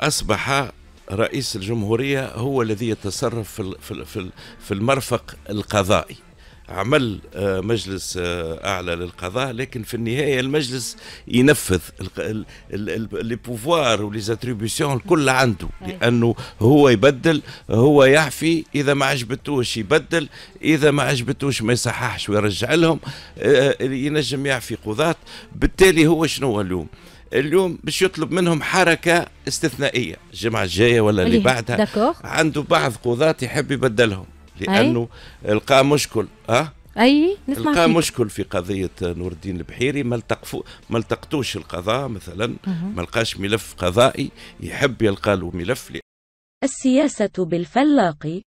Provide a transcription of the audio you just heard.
أصبح رئيس الجمهورية هو الذي يتصرف في في في المرفق القضائي عمل آه، مجلس آه، اعلى للقضاء لكن في النهايه المجلس ينفذ لي بوفوار ولي الكل عنده لانه هو يبدل هو يعفي اذا ما عجبتوش يبدل اذا ما عجبتوش ما يصححش ويرجع لهم آه، ينجم يعفي قضاة بالتالي هو شنو اليوم اليوم باش يطلب منهم حركه استثنائيه الجمعه الجايه ولا اللي بعدها داكوغ. عنده بعض قضاة يحب يبدلهم لانه لقى مشكل اه اي نسمع لقى مشكل في قضيه نور الدين البحيري ما التقفو ما التقطوش القضاء مثلا ما لقاش ملف قضائي يحب يلقى له ملف لي. السياسه بالفلاق